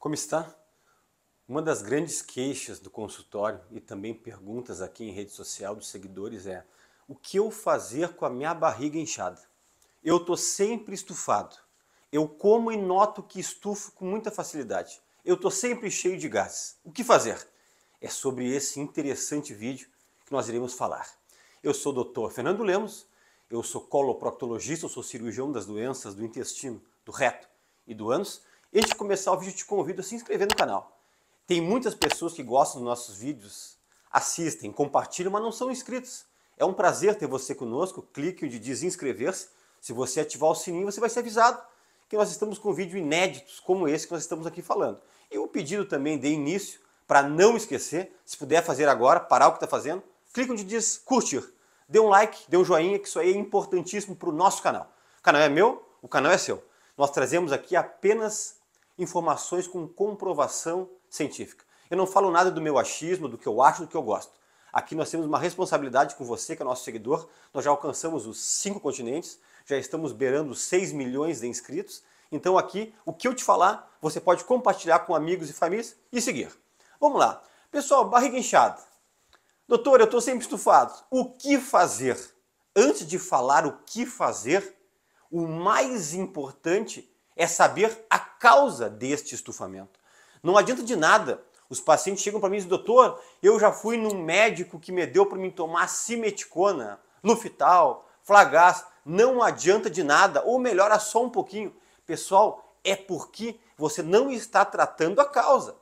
Como está? Uma das grandes queixas do consultório e também perguntas aqui em rede social dos seguidores é: o que eu fazer com a minha barriga inchada? Eu estou sempre estufado. Eu como e noto que estufo com muita facilidade. Eu estou sempre cheio de gases. O que fazer? É sobre esse interessante vídeo que nós iremos falar. Eu sou o Dr. Fernando Lemos, eu sou coloproctologista, eu sou cirurgião das doenças do intestino, do reto e do ânus Antes de começar o vídeo, te convido a se inscrever no canal. Tem muitas pessoas que gostam dos nossos vídeos, assistem, compartilham, mas não são inscritos. É um prazer ter você conosco. Clique onde diz inscrever-se. Se você ativar o sininho, você vai ser avisado que nós estamos com vídeos inéditos como esse que nós estamos aqui falando. E o pedido também de início, para não esquecer, se puder fazer agora, parar o que está fazendo, clique onde diz curtir. Dê um like, dê um joinha, que isso aí é importantíssimo para o nosso canal. O canal é meu, o canal é seu. Nós trazemos aqui apenas informações com comprovação científica. Eu não falo nada do meu achismo, do que eu acho, do que eu gosto. Aqui nós temos uma responsabilidade com você, que é nosso seguidor. Nós já alcançamos os cinco continentes, já estamos beirando 6 milhões de inscritos. Então aqui, o que eu te falar, você pode compartilhar com amigos e famílias e seguir. Vamos lá. Pessoal, barriga inchada. Doutor, eu estou sempre estufado. O que fazer? Antes de falar o que fazer, o mais importante é saber a causa deste estufamento. Não adianta de nada. Os pacientes chegam para mim e dizem, doutor, eu já fui num médico que me deu para me tomar simeticona, lufital, flagás. Não adianta de nada, ou melhora só um pouquinho. Pessoal, é porque você não está tratando a causa.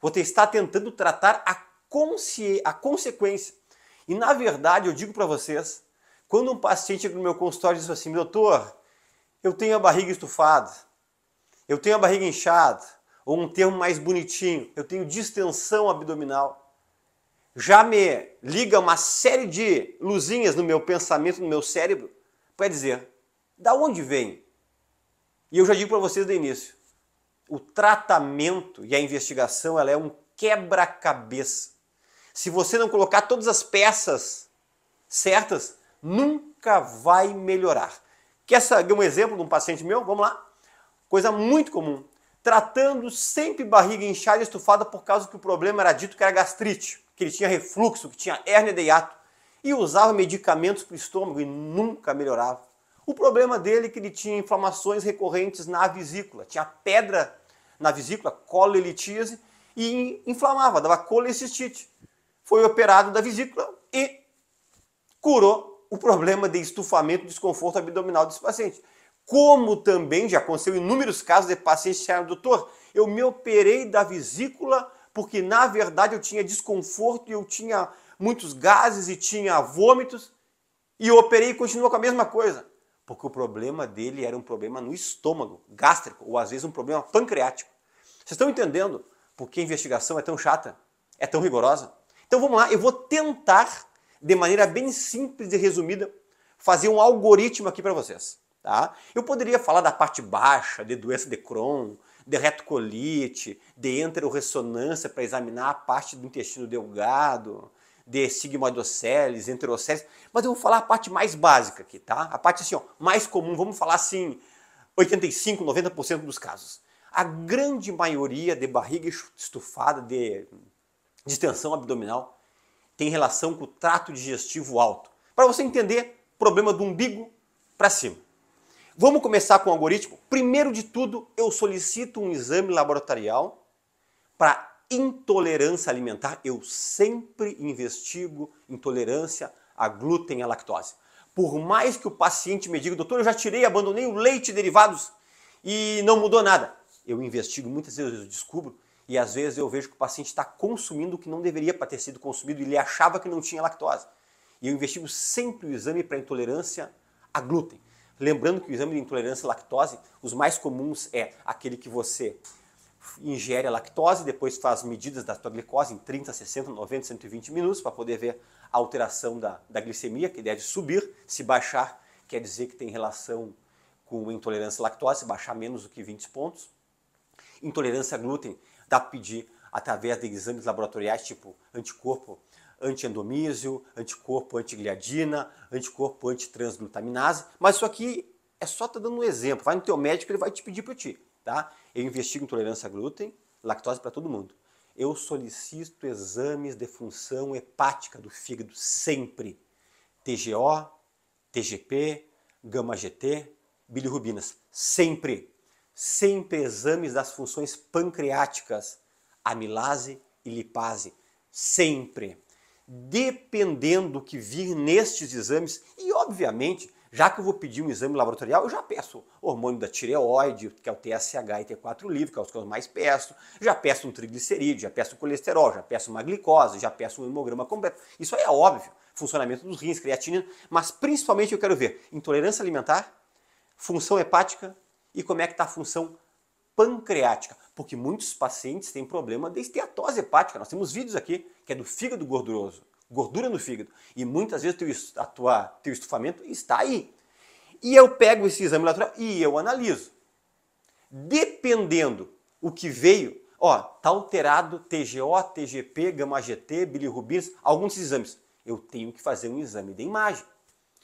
Você está tentando tratar a, consci... a consequência. E na verdade, eu digo para vocês, quando um paciente chega no meu consultório e diz assim, doutor, eu tenho a barriga estufada, eu tenho a barriga inchada, ou um termo mais bonitinho, eu tenho distensão abdominal. Já me liga uma série de luzinhas no meu pensamento, no meu cérebro, para dizer da onde vem. E eu já digo para vocês do início, o tratamento e a investigação ela é um quebra-cabeça. Se você não colocar todas as peças certas, nunca vai melhorar. Quer saber um exemplo de um paciente meu? Vamos lá coisa muito comum, tratando sempre barriga inchada e estufada por causa que o problema era dito que era gastrite, que ele tinha refluxo, que tinha hérnia de hiato, e usava medicamentos para o estômago e nunca melhorava. O problema dele é que ele tinha inflamações recorrentes na vesícula, tinha pedra na vesícula, colelitíase, e inflamava, dava colecistite. Foi operado da vesícula e curou o problema de estufamento desconforto abdominal desse paciente. Como também já aconteceu inúmeros casos de pacientes que disseram, doutor, eu me operei da vesícula porque na verdade eu tinha desconforto e eu tinha muitos gases e tinha vômitos e eu operei e continuou com a mesma coisa. Porque o problema dele era um problema no estômago, gástrico, ou às vezes um problema pancreático. Vocês estão entendendo por que a investigação é tão chata, é tão rigorosa? Então vamos lá, eu vou tentar, de maneira bem simples e resumida, fazer um algoritmo aqui para vocês. Tá? Eu poderia falar da parte baixa, de doença de Crohn, de retocolite, de enteroressonância para examinar a parte do intestino delgado, de sigmoidoceles, enteroceles, mas eu vou falar a parte mais básica aqui, tá? A parte assim, ó, mais comum, vamos falar assim, 85, 90% dos casos. A grande maioria de barriga estufada, de distensão abdominal, tem relação com o trato digestivo alto. Para você entender, problema do umbigo para cima. Vamos começar com o algoritmo? Primeiro de tudo, eu solicito um exame laboratorial para intolerância alimentar. Eu sempre investigo intolerância a glúten e a lactose. Por mais que o paciente me diga, doutor, eu já tirei, abandonei o leite e derivados e não mudou nada. Eu investigo, muitas vezes eu descubro e às vezes eu vejo que o paciente está consumindo o que não deveria ter sido consumido e ele achava que não tinha lactose. E eu investigo sempre o exame para intolerância a glúten. Lembrando que o exame de intolerância à lactose, os mais comuns é aquele que você ingere a lactose, depois faz medidas da sua glicose em 30, 60, 90, 120 minutos para poder ver a alteração da, da glicemia, que deve subir. Se baixar, quer dizer que tem relação com intolerância à lactose, se baixar menos do que 20 pontos. Intolerância a glúten, dá para pedir através de exames laboratoriais, tipo anticorpo antiendomísio, anticorpo antigliadina, anticorpo antitransglutaminase, mas isso aqui é só tá dando um exemplo. Vai no teu médico, ele vai te pedir para ti, tá? Eu investigo intolerância a glúten, lactose para todo mundo. Eu solicito exames de função hepática do fígado sempre. TGO, TGP, gama GT, bilirrubinas, sempre. Sempre exames das funções pancreáticas, amilase e lipase, sempre dependendo do que vir nestes exames, e obviamente, já que eu vou pedir um exame laboratorial, eu já peço hormônio da tireoide, que é o TSH e T4 livre, que é os que eu mais peço, já peço um triglicerídeo, já peço colesterol, já peço uma glicose, já peço um hemograma completo. Isso aí é óbvio, funcionamento dos rins, creatina, mas principalmente eu quero ver intolerância alimentar, função hepática e como é que está a função pancreática porque muitos pacientes têm problema de esteatose hepática. Nós temos vídeos aqui que é do fígado gorduroso, gordura no fígado, e muitas vezes teu, a tua, teu estufamento está aí. E eu pego esse exame laboratorial e eu analiso. Dependendo o que veio, ó, tá alterado TGO, TGP, gama GT, bilirrubinas, alguns exames. Eu tenho que fazer um exame de imagem.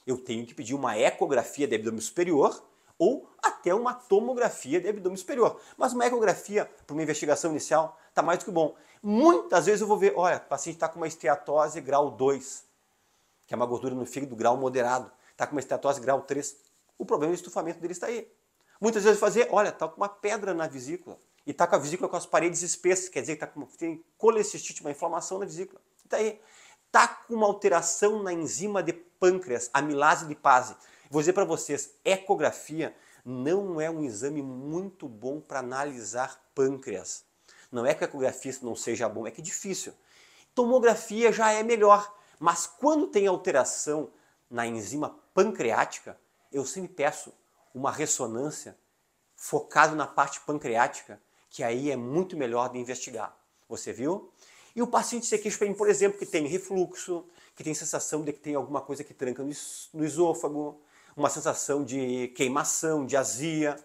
Eu tenho que pedir uma ecografia de abdômen superior ou até uma tomografia de abdômen superior. Mas uma ecografia para uma investigação inicial está mais do que bom. Muitas vezes eu vou ver, olha, o paciente está com uma esteatose grau 2, que é uma gordura no fígado grau moderado, está com uma esteatose grau 3. O problema de é estufamento dele está aí. Muitas vezes fazer, olha, está com uma pedra na vesícula e está com a vesícula com as paredes espessas, quer dizer que tá com, tem colecistite, uma inflamação na vesícula. Está aí. Está com uma alteração na enzima de pâncreas, amilase lipase Vou dizer para vocês, ecografia não é um exame muito bom para analisar pâncreas. Não é que a ecografia não seja bom, é que é difícil. Tomografia já é melhor, mas quando tem alteração na enzima pancreática, eu sempre peço uma ressonância focada na parte pancreática, que aí é muito melhor de investigar. Você viu? E o paciente se queixa para mim, por exemplo, que tem refluxo, que tem sensação de que tem alguma coisa que tranca no esôfago, uma sensação de queimação, de azia,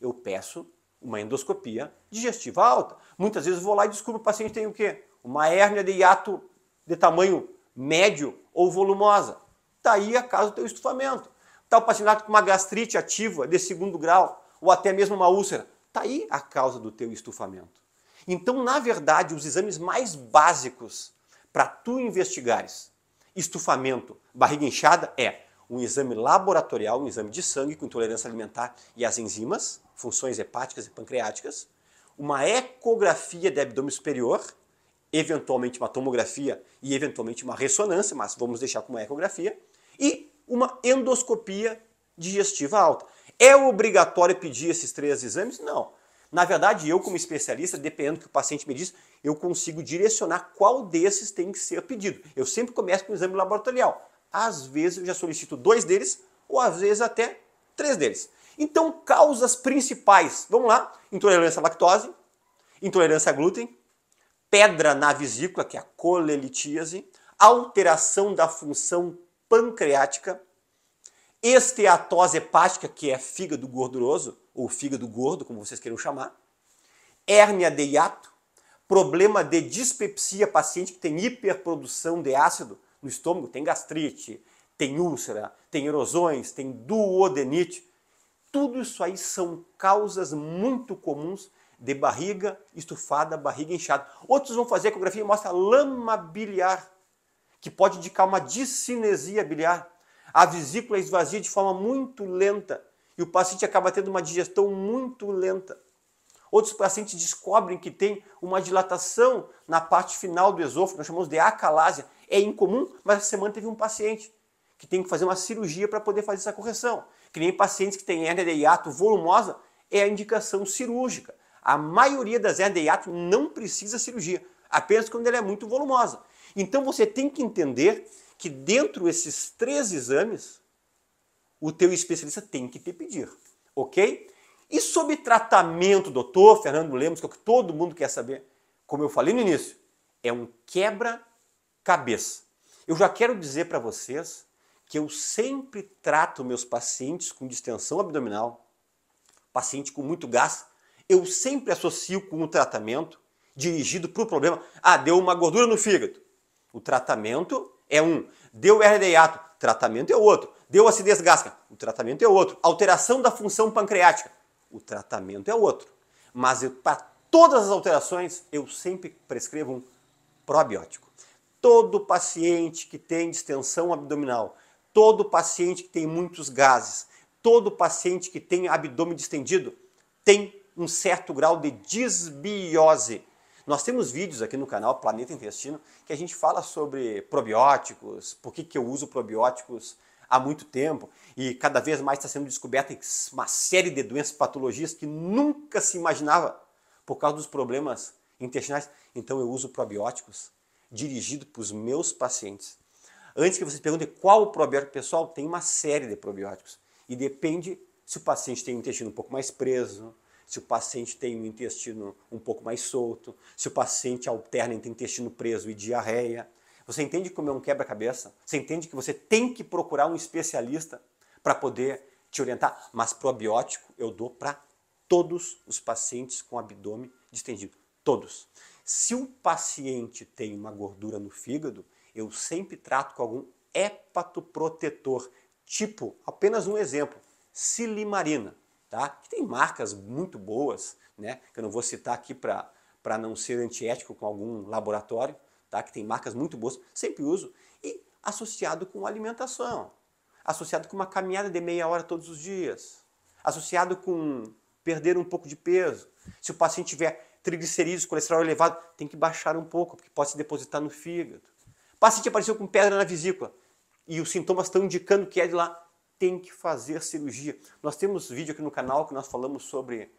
eu peço uma endoscopia digestiva alta. Muitas vezes eu vou lá e descubro o paciente tem o quê? Uma hérnia de hiato de tamanho médio ou volumosa. Está aí a causa do teu estufamento. Está o paciente com uma gastrite ativa de segundo grau ou até mesmo uma úlcera. Está aí a causa do teu estufamento. Então, na verdade, os exames mais básicos para tu investigares estufamento, barriga inchada é um exame laboratorial, um exame de sangue com intolerância alimentar e as enzimas, funções hepáticas e pancreáticas, uma ecografia de abdômen superior, eventualmente uma tomografia e eventualmente uma ressonância, mas vamos deixar como ecografia, e uma endoscopia digestiva alta. É obrigatório pedir esses três exames? Não. Na verdade, eu como especialista, dependendo do que o paciente me diz, eu consigo direcionar qual desses tem que ser pedido. Eu sempre começo com o exame laboratorial. Às vezes eu já solicito dois deles, ou às vezes até três deles. Então, causas principais, vamos lá, intolerância à lactose, intolerância a glúten, pedra na vesícula, que é a colelitíase, alteração da função pancreática, esteatose hepática, que é fígado gorduroso, ou fígado gordo, como vocês queiram chamar, hérnia de hiato, problema de dispepsia paciente que tem hiperprodução de ácido, no estômago tem gastrite, tem úlcera, tem erosões, tem duodenite. Tudo isso aí são causas muito comuns de barriga estufada, barriga inchada. Outros vão fazer ecografia e mostra lama biliar, que pode indicar uma discinesia biliar. A vesícula esvazia de forma muito lenta e o paciente acaba tendo uma digestão muito lenta. Outros pacientes descobrem que tem uma dilatação na parte final do esôfago, nós chamamos de acalásia, é incomum, mas essa semana teve um paciente que tem que fazer uma cirurgia para poder fazer essa correção. Que nem pacientes que têm hernia de hiato volumosa, é a indicação cirúrgica. A maioria das hernias de hiato não precisa cirurgia, apenas quando ela é muito volumosa. Então você tem que entender que dentro desses três exames, o teu especialista tem que te pedir, ok? E sobre tratamento, doutor Fernando Lemos, que é o que todo mundo quer saber, como eu falei no início, é um quebra cabeça. Eu já quero dizer para vocês que eu sempre trato meus pacientes com distensão abdominal, paciente com muito gás, eu sempre associo com um tratamento dirigido para o problema. Ah, deu uma gordura no fígado. O tratamento é um. Deu O tratamento é outro. Deu acidez gástrica, o tratamento é outro. Alteração da função pancreática, o tratamento é outro. Mas para todas as alterações, eu sempre prescrevo um probiótico todo paciente que tem distensão abdominal, todo paciente que tem muitos gases, todo paciente que tem abdômen distendido tem um certo grau de disbiose. Nós temos vídeos aqui no canal Planeta Intestino que a gente fala sobre probióticos, por que, que eu uso probióticos há muito tempo e cada vez mais está sendo descoberta uma série de doenças patologias que nunca se imaginava por causa dos problemas intestinais. Então eu uso probióticos dirigido para os meus pacientes. Antes que você pergunte qual o probiótico pessoal, tem uma série de probióticos. E depende se o paciente tem um intestino um pouco mais preso, se o paciente tem um intestino um pouco mais solto, se o paciente alterna entre intestino preso e diarreia. Você entende como é um quebra-cabeça? Você entende que você tem que procurar um especialista para poder te orientar? Mas probiótico eu dou para todos os pacientes com abdômen distendido. Todos. Se um paciente tem uma gordura no fígado, eu sempre trato com algum hepatoprotetor, tipo, apenas um exemplo, silimarina, tá? que tem marcas muito boas, né? que eu não vou citar aqui para não ser antiético com algum laboratório, tá? que tem marcas muito boas, sempre uso, e associado com alimentação, associado com uma caminhada de meia hora todos os dias, associado com perder um pouco de peso. Se o paciente tiver triglicerídeos, colesterol elevado, tem que baixar um pouco, porque pode se depositar no fígado. paciente apareceu com pedra na vesícula e os sintomas estão indicando que é de lá, tem que fazer cirurgia. Nós temos vídeo aqui no canal que nós falamos sobre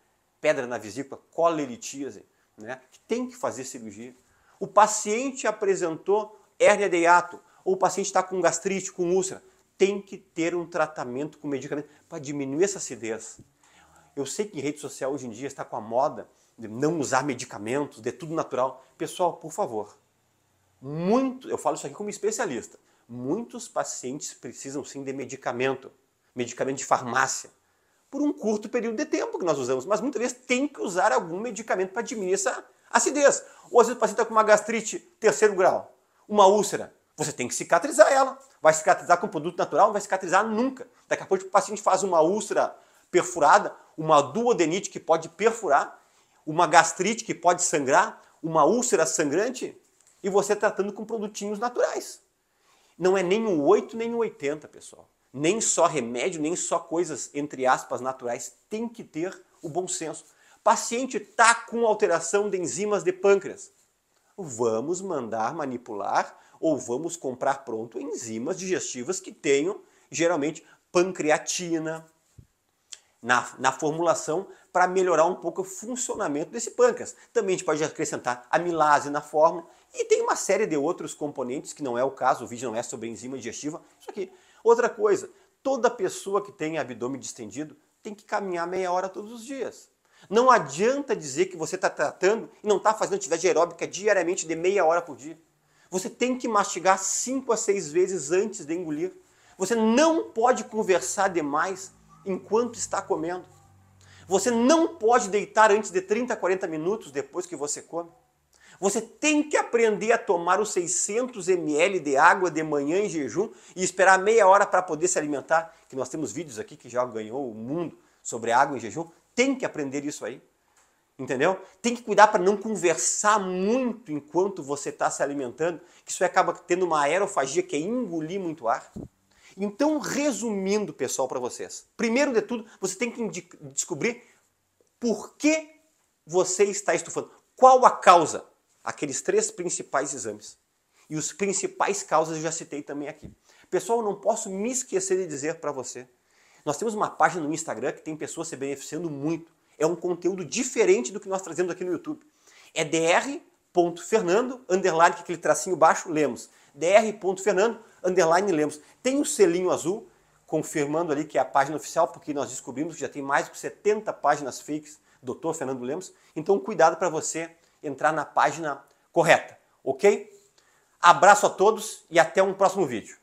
pedra na vesícula, coleritíase, né? que tem que fazer cirurgia. O paciente apresentou hérnia de hiato, ou o paciente está com gastrite, com úlcera, tem que ter um tratamento com medicamento para diminuir essa acidez. Eu sei que rede social hoje em dia está com a moda de não usar medicamentos, de tudo natural. Pessoal, por favor, muito, eu falo isso aqui como especialista, muitos pacientes precisam sim de medicamento, medicamento de farmácia, por um curto período de tempo que nós usamos, mas muitas vezes tem que usar algum medicamento para diminuir essa acidez. Ou às vezes o paciente está com uma gastrite terceiro grau, uma úlcera, você tem que cicatrizar ela. Vai cicatrizar com produto natural, não vai cicatrizar nunca. Daqui a pouco o paciente faz uma úlcera perfurada, uma duodenite que pode perfurar, uma gastrite que pode sangrar, uma úlcera sangrante, e você tratando com produtinhos naturais. Não é nem um 8, nem um 80, pessoal. Nem só remédio, nem só coisas, entre aspas, naturais. Tem que ter o bom senso. Paciente está com alteração de enzimas de pâncreas. Vamos mandar manipular ou vamos comprar pronto enzimas digestivas que tenham, geralmente, pancreatina, na, na formulação para melhorar um pouco o funcionamento desse pâncreas. Também a gente pode acrescentar amilase na fórmula e tem uma série de outros componentes que não é o caso, o vídeo não é sobre enzima digestiva, isso aqui. Outra coisa, toda pessoa que tem abdômen distendido tem que caminhar meia hora todos os dias. Não adianta dizer que você está tratando e não está fazendo atividade aeróbica diariamente de meia hora por dia. Você tem que mastigar cinco a seis vezes antes de engolir. Você não pode conversar demais enquanto está comendo. Você não pode deitar antes de 30, 40 minutos depois que você come. Você tem que aprender a tomar os 600 ml de água de manhã em jejum e esperar meia hora para poder se alimentar. Que nós temos vídeos aqui que já ganhou o mundo sobre água em jejum. Tem que aprender isso aí. Entendeu? Tem que cuidar para não conversar muito enquanto você está se alimentando, que isso acaba tendo uma aerofagia que é engolir muito ar. Então, resumindo, pessoal, para vocês. Primeiro de tudo, você tem que descobrir por que você está estufando. Qual a causa? Aqueles três principais exames. E os principais causas eu já citei também aqui. Pessoal, eu não posso me esquecer de dizer para você. Nós temos uma página no Instagram que tem pessoas se beneficiando muito. É um conteúdo diferente do que nós trazemos aqui no YouTube. É dr.fernando, underline, aquele tracinho baixo, lemos dr.fernando, underline Lemos. Tem o um selinho azul, confirmando ali que é a página oficial, porque nós descobrimos que já tem mais de 70 páginas fakes, doutor Fernando Lemos. Então, cuidado para você entrar na página correta, ok? Abraço a todos e até um próximo vídeo.